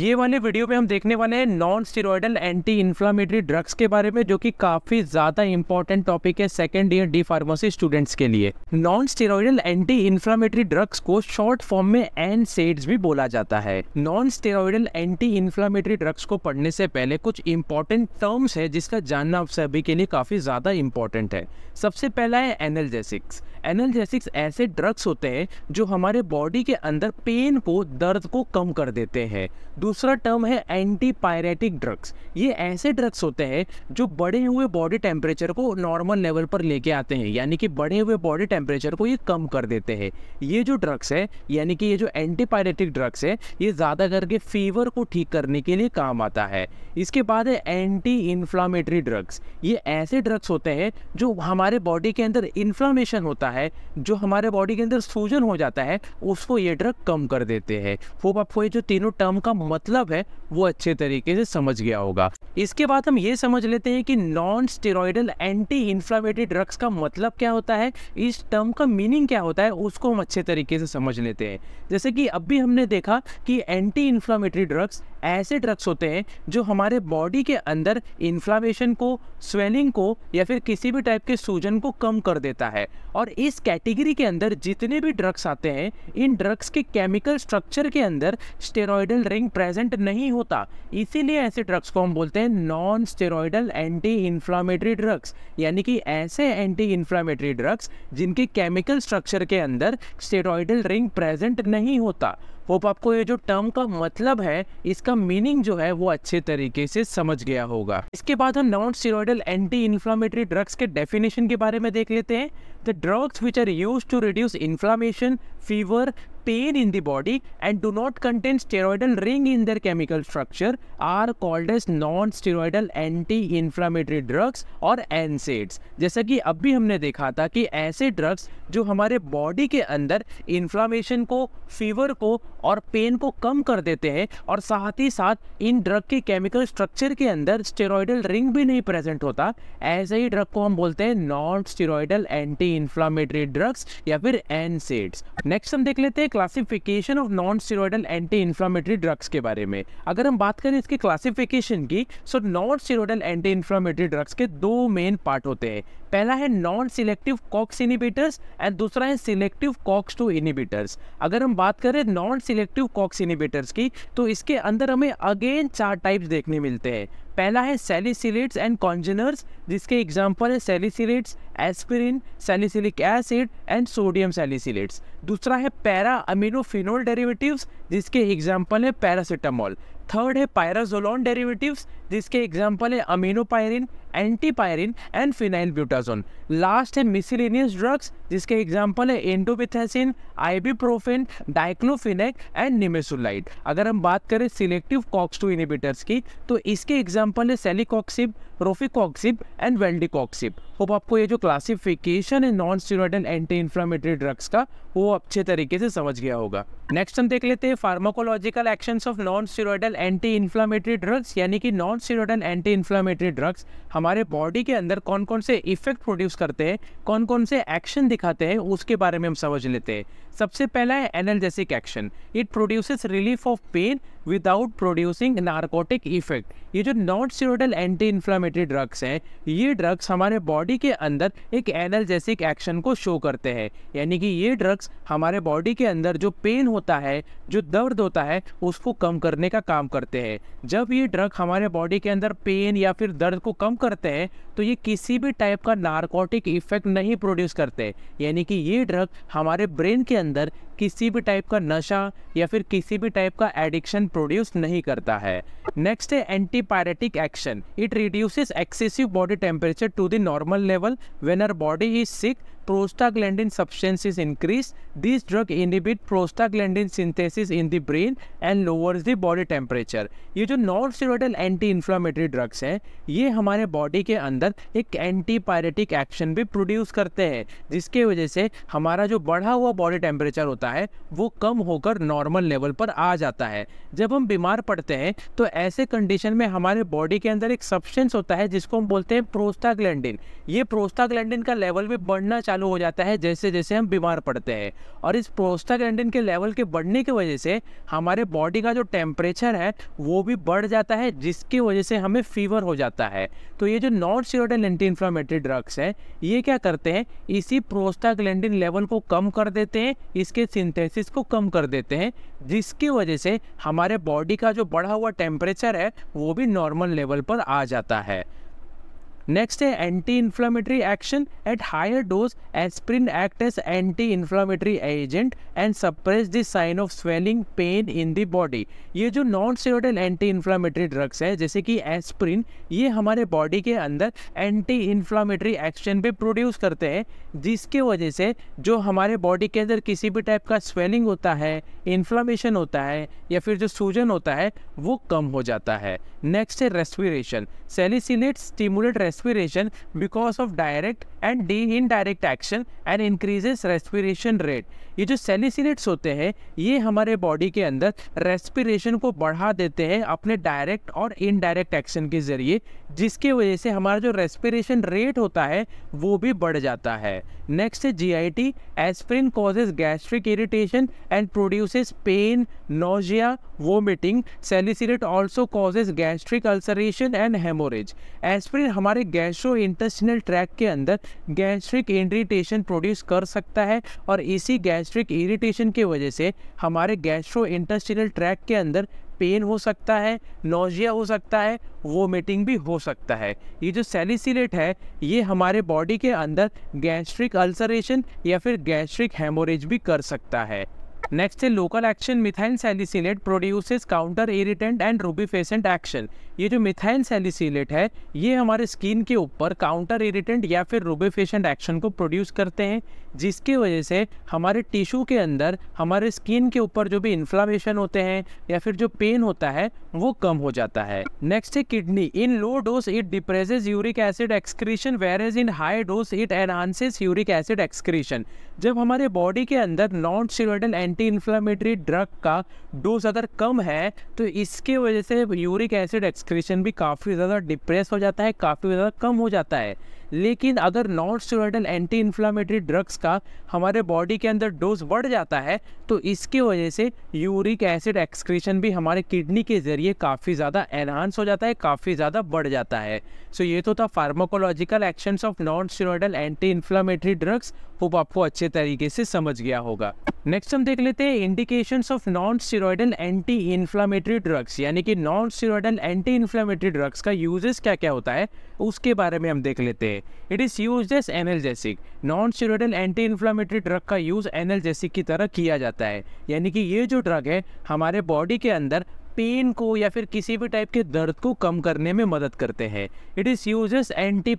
ये वाले वीडियो में हम देखने वाले हैं non steroidal anti inflammatory drugs के बारे में जो कि काफ़ी ज़्यादा इंपॉर्टेंट टॉपिक है second year D pharmacy students के लिए non steroidal anti inflammatory drugs को शॉर्ट फॉर्म में एन सेड्स भी बोला जाता है non steroidal anti inflammatory drugs को पढ़ने से पहले कुछ इंपॉर्टेंट टर्म्स है जिसका जानना आप सभी के लिए काफ़ी ज़्यादा इंपॉर्टेंट है सबसे पहला है एनलजेसिक्स एनलजेसिक्स ऐसे ड्रग्स होते हैं जो हमारे बॉडी के अंदर पेन को दर्द को कम कर देते हैं दूसरा टर्म है एंटी पायरेटिक ड्रग्स ये ऐसे ड्रग्स होते हैं जो बढ़े हुए बॉडी टेम्परेचर को नॉर्मल लेवल पर लेके आते हैं यानी कि बढ़े हुए बॉडी टेम्परेचर को ये कम कर देते हैं ये जो ड्रग्स है यानी कि ये जो एंटी पायरेटिक ड्रग्स है ये ज़्यादा करके फीवर को ठीक करने के लिए काम आता है इसके बाद है एंटी इन्फ्लामेटरी ड्रग्स ये ऐसे ड्रग्स होते हैं जो हमारे बॉडी के अंदर इन्फ्लामेशन होता है जो हमारे बॉडी के अंदर सूजन हो जाता है उसको ये ड्रग कम कर देते हैं होप आपको ये जो तीनों टर्म का मतलब है वो अच्छे तरीके से समझ गया होगा इसके बाद हम ये समझ लेते हैं कि non steroidal anti inflammatory drugs का मतलब क्या होता है इस टर्म का मीनिंग क्या होता है उसको हम अच्छे तरीके से समझ लेते हैं जैसे कि अभी हमने देखा कि एंटी इन्फ्लामेटरी ड्रग्स ऐसे ड्रग्स होते हैं जो हमारे बॉडी के अंदर इन्फ्लामेशन को स्वेलिंग को या फिर किसी भी टाइप के सूजन को कम कर देता है और इस कैटेगरी के अंदर जितने भी ड्रग्स आते हैं इन ड्रग्स के केमिकल स्ट्रक्चर के अंदर स्टेरॉयडल रिंग प्रेजेंट नहीं होता इसीलिए ऐसे ड्रग्स को हम बोलते हैं non steroidal anti inflammatory drugs यानी कि ऐसे एंटी इन्फ्लामेटरी ड्रग्स जिनके केमिकल स्ट्रक्चर के अंदर स्टेरॉयडल रिंग प्रेजेंट नहीं होता होप आपको ये जो टर्म का मतलब है इसका मीनिंग जो है वो अच्छे तरीके से समझ गया होगा इसके बाद हम non steroidal anti inflammatory drugs के डेफिनेशन के बारे में देख लेते हैं the drugs which are use to reduce inflammation fever, pain in the body and do not contain steroidal ring in their chemical structure are called as non-steroidal anti-inflammatory drugs और NSAIDs. जैसा कि अब भी हमने देखा था कि ऐसे ड्रग्स जो हमारे बॉडी के अंदर इन्फ्लामेशन को फीवर को और पेन को कम कर देते हैं और साथ ही साथ इन ड्रग के केमिकल स्ट्रक्चर के अंदर स्टेरॉयडल रिंग भी नहीं प्रेजेंट होता ऐसे ही ड्रग को हम बोलते हैं non steroidal anti inflammatory drugs या फिर एनसेड्स नेक्स्ट हम देख लेते हैं classification of non steroidal anti inflammatory drugs के बारे में अगर हम बात करें इसकी क्लासिफिकेशन की so non steroidal anti inflammatory drugs के दो मेन पार्ट होते हैं पहला है non selective COX inhibitors and दूसरा है सिलेक्टिव कॉक्स टू इनिबिटर्स अगर हम बात करें नॉन सिलेक्टिव कॉक्स इनिबिटर्स की तो इसके अंदर हमें अगेन चार टाइप्स देखने मिलते हैं पहला है सेलिसिलेट्स एंड कॉन्जनर्स जिसके एग्जाम्पल है salicylates aspirin salicylic acid and sodium salicylates दूसरा है पैरा अमीनोफिनोल डेरिवेटिव्स जिसके एग्जाम्पल है पैरासिटामोल थर्ड है पायराजोलॉन डेरिवेटिव्स जिसके एग्जाम्पल है aminopyrine antipyrine and phenyl butazone last है मिसिलेनियस ड्रग्स जिसके एग्जाम्पल है indomethacin ibuprofen diclofenac and nimesulide अगर हम बात करें सिलेक्टिव कॉक्स टू इनिबिटर्स की तो इसके एग्जाम्पल है सेलिकॉक्सिप रोफिकॉक्सिप एंड वेल्डिकॉक्सिप होप आपको ये जो क्लासिफिकेशन है non steroid and anti inflammatory drugs का वो अच्छे तरीके से समझ गया होगा नेक्स्ट हम देख लेते हैं pharmacological action of non steroidal anti inflammatory drugs यानी कि non steroidal anti inflammatory drugs हमारे बॉडी के अंदर कौन कौन से इफेक्ट प्रोड्यूस करते हैं कौन कौन से एक्शन दिखाते हैं उसके बारे में हम समझ लेते हैं सबसे पहला है analgesic action it produces relief of pain without producing narcotic effect ये जो non steroidal anti inflammatory drugs हैं ये ड्रग्स हमारे बॉडी के अंदर एक एनर्जेसिक एक्शन को शो करते हैं यानी कि ये ड्रग्स हमारे बॉडी के अंदर जो पेन होता है जो दर्द होता है उसको कम करने का काम करते हैं जब ये ड्रग हमारे बॉडी के अंदर पेन या फिर दर्द को कम करते हैं तो ये किसी भी टाइप का नार्कोटिक इफेक्ट नहीं प्रोड्यूस करते यानी कि ये ड्रग हमारे ब्रेन के अंदर किसी भी टाइप का नशा या फिर किसी भी टाइप का एडिक्शन प्रोड्यूस नहीं करता है नेक्स्ट है anti pyretic action it reduces excessive body temperature to the normal level when our body is sick prostaglandin substance is increase this drug inhibit prostaglandin synthesis in the brain and lowers the body temperature ये जो non steroidal anti inflammatory drugs हैं ये हमारे body के अंदर एक anti pyretic action भी produce करते हैं जिसके वजह से हमारा जो बढ़ा हुआ बॉडी टेम्परेचर होता है वो कम होकर नॉर्मल लेवल पर आ जाता है जब हम बीमार पड़ते हैं तो ऐसे कंडीशन में हमारे बॉडी के अंदर एक सब्सटेंस होता है जिसको हम बोलते हैं प्रोस्टाग्लैंडिन ये प्रोस्टाग्लैंडिन का लेवल भी बढ़ना चालू हो जाता है जैसे जैसे हम बीमार पड़ते हैं और इस प्रोस्टाग्लैंडिन के लेवल के बढ़ने की वजह से हमारे बॉडी का जो टेम्परेचर है वो भी बढ़ जाता है जिसकी वजह से हमें फीवर हो जाता है तो ये जो non steroidal anti inflammatory drugs हैं ये क्या करते हैं इसी प्रोस्टाग्लैंडिन लेवल को कम कर देते हैं इसके सिंथेसिस को कम कर देते हैं जिसकी वजह से हमारे हमारे बॉडी का जो बढ़ा हुआ टेम्परेचर है वो भी नॉर्मल लेवल पर आ जाता है नेक्स्ट है anti inflammatory action at higher dose aspirin act as anti inflammatory agent and suppress the sign of swelling pain in the body ये जो non steroidal anti inflammatory drugs है जैसे कि एस्प्रिन ये हमारे बॉडी के अंदर एंटी इन्फ्लामेटरी एक्शन भी प्रोड्यूस करते हैं जिसके वजह से जो हमारे बॉडी के अंदर किसी भी टाइप का स्वेलिंग होता है इन्फ्लामेशन होता है या फिर जो सूजन होता है वो कम हो जाता है नेक्स्ट है respiration salicylate stimulate respiration because of direct and indirect action and increases respiration rate. ये जो सेलिसिनेट्स होते हैं ये हमारे बॉडी के अंदर रेस्पिरेशन को बढ़ा देते हैं अपने डायरेक्ट और इनडायरेक्ट एक्शन के ज़रिए जिसके वजह से हमारा जो रेस्पिरेशन रेट होता है वो भी बढ़ जाता है नेक्स्ट है G I T aspirin causes gastric irritation and produces pain nausea vomiting salicylate also causes gastric ulceration and haemorrhage aspirin हमारे गैस्ट्रो इंटेस्टिनल ट्रैक के अंदर गैस्ट्रिक इरीटेशन प्रोड्यूस कर सकता है और इसी गैस गैस्ट्रिक इरिटेशन की वजह से हमारे गैस्ट्रो इंटेस्टिनल ट्रैक के अंदर पेन हो सकता है नोजिया हो सकता है वोमिटिंग भी हो सकता है ये जो सेलिसिलेट है ये हमारे बॉडी के अंदर गैस्ट्रिक अल्सरेशन या फिर गैस्ट्रिक हेमोरेज भी कर सकता है नेक्स्ट है local action methyl salicylate produces counter irritant and rubefacient action ये जो मिथाइन सेलिसिलेट है ये हमारे स्किन के ऊपर काउंटर इरिटेंट या फिर रूबीफेसेंट एक्शन को प्रोड्यूस करते हैं जिसकी वजह से हमारे टिश्यू के अंदर हमारे स्किन के ऊपर जो भी इन्फ्लामेशन होते हैं या फिर जो पेन होता है वो कम हो जाता है नेक्स्ट है kidney in low dose it depresses uric acid excretion whereas in high dose it enhances uric acid excretion जब हमारे बॉडी के अंदर non steroidal anti anti inflammatory drug का डोज अगर कम है तो इसके वजह से यूरिक एसिड एक्सक्रीशन भी काफ़ी ज़्यादा डिप्रेस हो जाता है काफ़ी ज़्यादा कम हो जाता है लेकिन अगर non steroidal anti inflammatory drugs का हमारे बॉडी के अंदर डोज बढ़ जाता है तो इसकी वजह से यूरिक एसिड एक्सक्रीशन भी हमारे किडनी के ज़रिए काफ़ी ज़्यादा एनहांस हो जाता है काफ़ी ज़्यादा बढ़ जाता है सो so ये तो था pharmacological actions of non steroidal anti inflammatory drugs वो आपको अच्छे तरीके से समझ गया होगा नेक्स्ट हम देख लेते हैं indications of non steroidal anti inflammatory drugs यानी कि non steroidal anti inflammatory drugs का यूजेस क्या क्या होता है उसके बारे में हम देख लेते हैं it is use as analgesic non steroidal anti inflammatory drug का यूज़ एनर्जेसिक की तरह किया जाता है यानी कि ये जो ड्रग है हमारे बॉडी के अंदर पेन को या फिर किसी भी टाइप के दर्द को कम करने में मदद करते हैं it is uses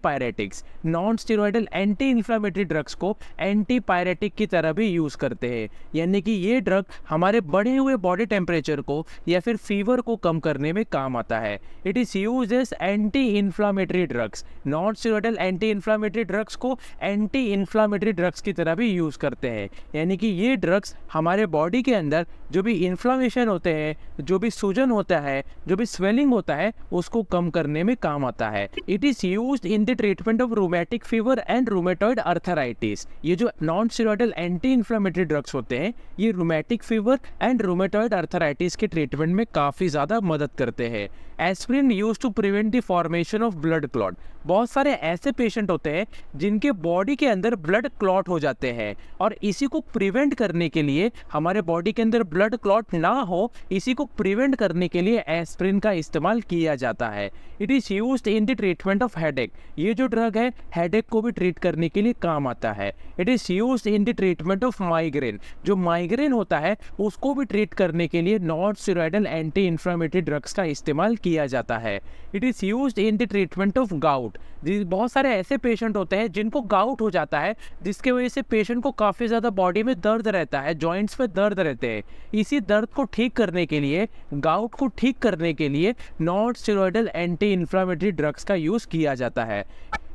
pyretics non steroidal anti inflammatory drugs को एंटी पायरेटिक की तरह भी यूज़ करते हैं यानी कि ये ड्रग हमारे बढ़े हुए बॉडी टेम्परेचर को या फिर फीवर को कम करने में काम आता है it is uses anti inflammatory drugs non steroidal anti inflammatory drugs को एंटी इन्फ्लामेटरी ड्रग्स की तरह भी यूज़ करते हैं यानी कि ये ड्रग्स हमारे बॉडी के अंदर जो भी इन्फ्लामेशन होते हैं जो भी सूजन होता है जो भी स्वेलिंग होता है उसको कम करने में काम आता है it is use in the treatment of rheumatic fever and rheumatoid arthritis ये जो non steroidal anti inflammatory drugs होते हैं ये rheumatic fever and rheumatoid arthritis के ट्रीटमेंट में काफ़ी ज़्यादा मदद करते हैं aspirin use to prevent the formation of blood clot बहुत सारे ऐसे पेशेंट होते हैं जिनके बॉडी के अंदर ब्लड क्लॉट हो जाते हैं और इसी को प्रिवेंट करने के लिए हमारे बॉडी के अंदर ब्लड क्लॉट ना हो इसी को प्रिवेंट ट्रीटमेंट करने के लिए एस्प्रिन का इस्तेमाल किया जाता है it is use in the treatment of headache ये जो ड्रग है हेडेक को भी ट्रीट करने के लिए काम आता है it is use in the treatment of migraine जो माइग्रेन होता है उसको भी ट्रीट करने के लिए non steroidal anti inflammatory drugs का इस्तेमाल किया जाता है it is use in the treatment of gout बहुत सारे ऐसे पेशेंट होते हैं जिनको गाउट हो जाता है जिसके वजह से पेशेंट को काफ़ी ज़्यादा बॉडी में दर्द रहता है जॉइंट्स में दर्द रहते हैं इसी दर्द को ठीक करने के लिए गाउट को ठीक करने के लिए non steroidal anti inflammatory drugs का यूज़ किया जाता है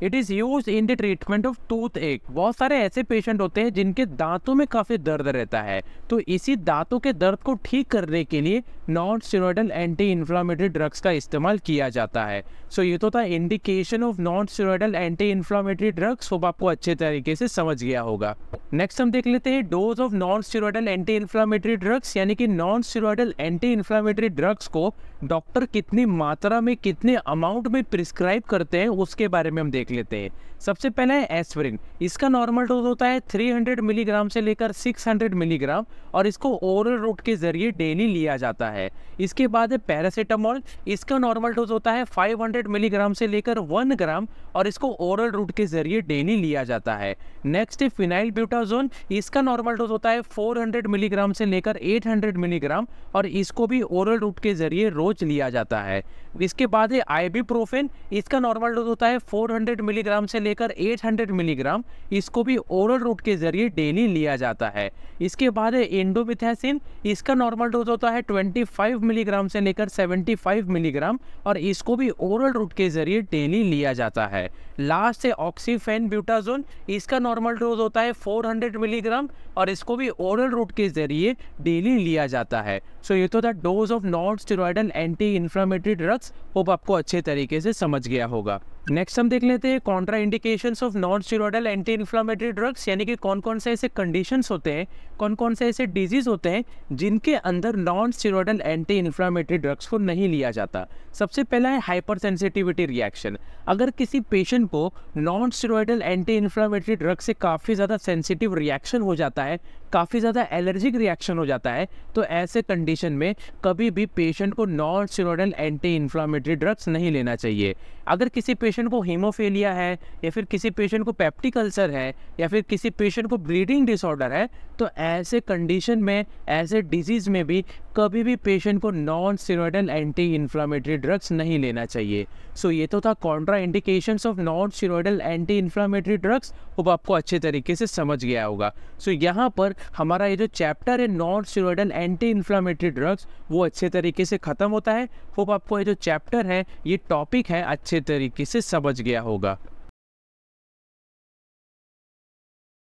it is use in the treatment of tooth एक बहुत सारे ऐसे पेशेंट होते हैं जिनके दांतों में काफ़ी दर्द रहता है तो इसी दांतों के दर्द को ठीक करने के लिए non steroidal anti inflammatory drugs का इस्तेमाल किया जाता है सो so, ये तो था indication of non steroidal anti inflammatory drugs वो आपको अच्छे तरीके से समझ गया होगा नेक्स्ट हम देख लेते हैं dose of non steroidal anti inflammatory drugs यानी कि non steroidal anti inflammatory drugs को डॉक्टर कितनी मात्रा में कितने अमाउंट में प्रिस्क्राइब करते हैं उसके बारे में हम देख देख लेते हैं सबसे पहले है एस्परिन इसका नॉर्मल डोज होता है 300 मिलीग्राम से लेकर 600 मिलीग्राम और इसको ओरल रूट के ज़रिए डेली लिया जाता है इसके बाद है पैरासीटामोल इसका नॉर्मल डोज होता है 500 मिलीग्राम से लेकर 1 ग्राम और इसको ओरल रूट के ज़रिए डेली लिया जाता है नेक्स्ट है फिनाइल ब्यूटाजोन इसका नॉर्मल डोज होता है फोर मिलीग्राम से लेकर एट मिलीग्राम और इसको भी ओरल रूट के ज़रिए रोज लिया जाता है इसके बाद है आई इसका नॉर्मल डोज होता है फोर 200 मिलीग्राम से लेकर 800 मिलीग्राम इसको भी ओरल रूट के जरिए डेली लिया जाता है इसके बाद है इसका नॉर्मल डोज होता है 25 मिलीग्राम से लेकर 75 मिलीग्राम और इसको भी ओरल रूट के जरिए डेली लिया जाता है लास्ट है ऑक्सीफेन ब्यूटाजोन इसका नॉर्मल डोज होता है 400 मिलीग्राम और इसको भी ओरल रूट के जरिए डेली लिया जाता है सो so, ये तो था dose of non steroidal anti inflammatory drugs hope आपको अच्छे तरीके से समझ गया होगा नेक्स्ट हम देख लेते हैं contraindication of non steroidal anti inflammatory drugs यानी कि कौन कौन से ऐसे कंडीशंस होते हैं कौन कौन से ऐसे डिजीज़ होते हैं जिनके अंदर non steroidal anti inflammatory drugs को नहीं लिया जाता सबसे पहला है हाइपर सेंसिटिविटी रिएक्शन अगर किसी पेशेंट को non steroidal anti inflammatory drugs से काफ़ी ज़्यादा सेंसिटिव रिएक्शन हो जाता है काफ़ी ज़्यादा एलर्जिक रिएक्शन हो जाता है तो ऐसे कंडीशन में कभी भी पेशेंट को non steroidal anti inflammatory drugs नहीं लेना चाहिए अगर किसी पेशेंट को हीमोफेलिया है या फिर किसी पेशेंट को पेप्टिक अल्सर है या फिर किसी पेशेंट को ब्लीडिंग डिसऑर्डर है तो ऐसे कंडीशन में ऐसे डिजीज़ में भी कभी भी पेशेंट को non steroidal anti inflammatory drugs नहीं लेना चाहिए सो so, ये तो था contraindications of non steroidal anti inflammatory drugs वो आपको अच्छे तरीके से समझ गया होगा सो so, यहाँ पर हमारा ये जो चैप्टर है non steroidal anti inflammatory drugs वो अच्छे तरीके से ख़त्म होता है होप आपको ये जो चैप्टर है ये टॉपिक है अच्छे अच्छे तरीके से समझ गया होगा